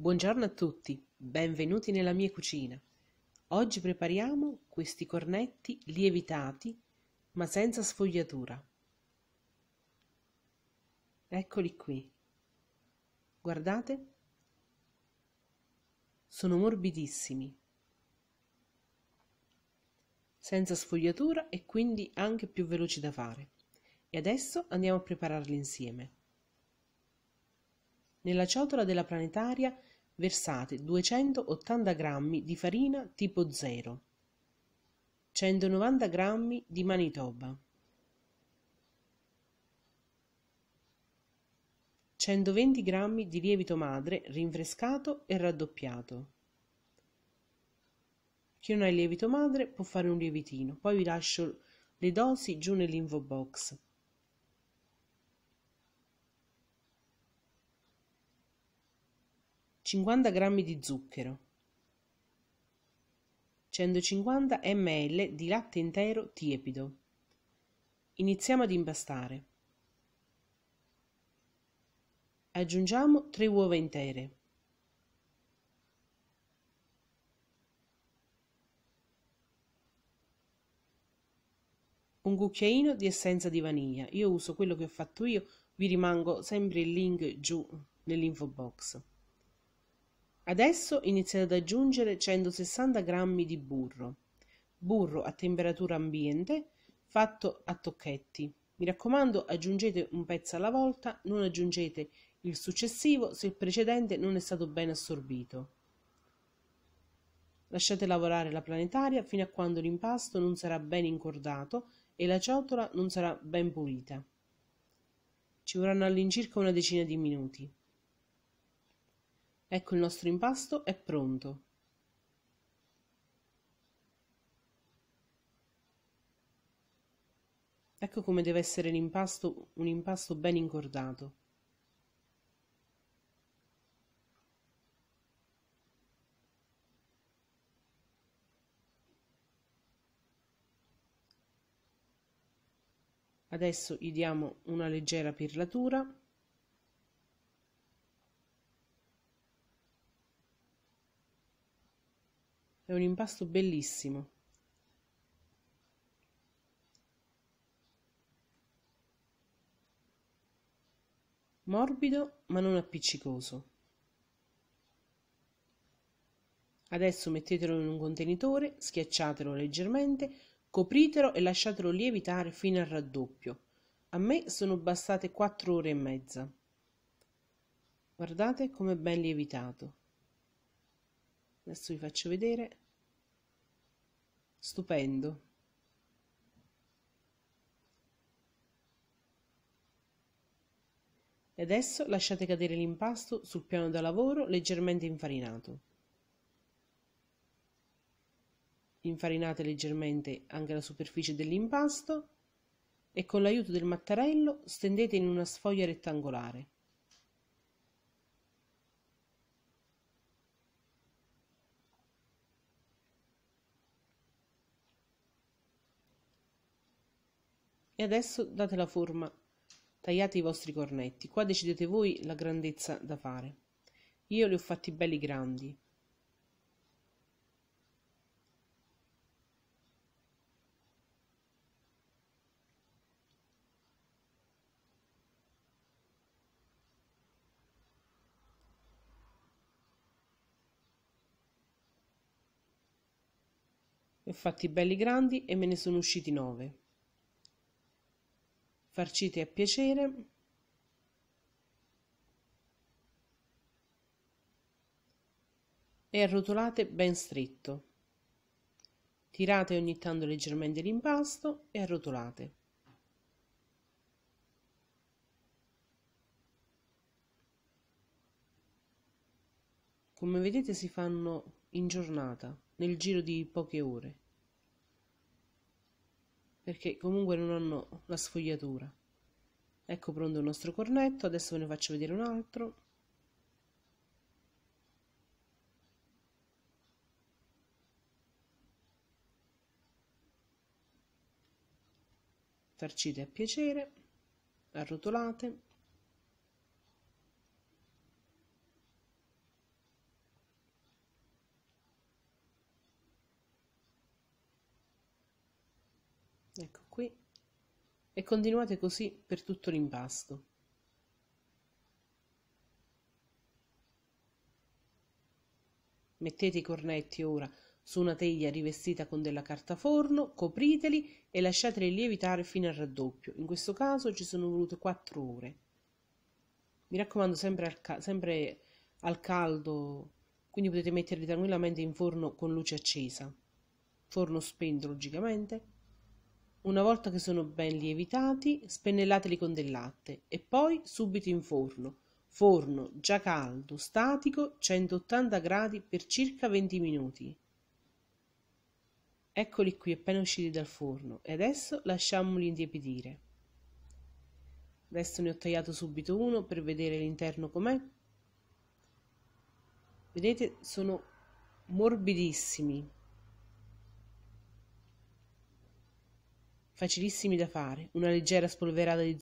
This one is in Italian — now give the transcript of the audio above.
Buongiorno a tutti, benvenuti nella mia cucina. Oggi prepariamo questi cornetti lievitati ma senza sfogliatura. Eccoli qui. Guardate, sono morbidissimi, senza sfogliatura e quindi anche più veloci da fare. E adesso andiamo a prepararli insieme. Nella ciotola della planetaria versate 280 g di farina tipo zero, 190 g di manitoba, 120 g di lievito madre rinfrescato e raddoppiato. Chi non ha il lievito madre può fare un lievitino, poi vi lascio le dosi giù nell'info box. 50 g di zucchero, 150 ml di latte intero tiepido. Iniziamo ad impastare. Aggiungiamo 3 uova intere. un cucchiaino di essenza di vaniglia. Io uso quello che ho fatto io, vi rimango sempre il link giù nell'info box. Adesso iniziate ad aggiungere 160 g di burro, burro a temperatura ambiente fatto a tocchetti. Mi raccomando, aggiungete un pezzo alla volta, non aggiungete il successivo se il precedente non è stato ben assorbito. Lasciate lavorare la planetaria fino a quando l'impasto non sarà ben incordato e la ciotola non sarà ben pulita. Ci vorranno all'incirca una decina di minuti. Ecco il nostro impasto è pronto. Ecco come deve essere l'impasto, un impasto ben incordato. Adesso gli diamo una leggera pirlatura È un impasto bellissimo. Morbido ma non appiccicoso. Adesso mettetelo in un contenitore, schiacciatelo leggermente, copritelo e lasciatelo lievitare fino al raddoppio. A me sono bastate 4 ore e mezza. Guardate com'è ben lievitato adesso vi faccio vedere stupendo e adesso lasciate cadere l'impasto sul piano da lavoro leggermente infarinato infarinate leggermente anche la superficie dell'impasto e con l'aiuto del mattarello stendete in una sfoglia rettangolare E adesso date la forma, tagliate i vostri cornetti, qua decidete voi la grandezza da fare. Io li ho fatti belli grandi. Li ho fatti belli grandi e me ne sono usciti 9 farcite a piacere e arrotolate ben stretto. Tirate ogni tanto leggermente l'impasto e arrotolate. Come vedete si fanno in giornata, nel giro di poche ore, perché comunque non hanno la sfogliatura. Ecco pronto il nostro cornetto, adesso ve ne faccio vedere un altro. Farcite a piacere, arrotolate. Ecco qui e continuate così per tutto l'impasto. Mettete i cornetti ora su una teglia rivestita con della carta forno, copriteli e lasciateli lievitare fino al raddoppio. In questo caso ci sono volute 4 ore. Mi raccomando sempre al, ca sempre al caldo, quindi potete metterli tranquillamente in forno con luce accesa. Forno spento logicamente una volta che sono ben lievitati, spennellateli con del latte e poi subito in forno. Forno già caldo, statico, 180 gradi per circa 20 minuti. Eccoli qui appena usciti dal forno e adesso lasciamoli intiepidire. Adesso ne ho tagliato subito uno per vedere l'interno com'è. Vedete, sono morbidissimi. facilissimi da fare una leggera spolverata di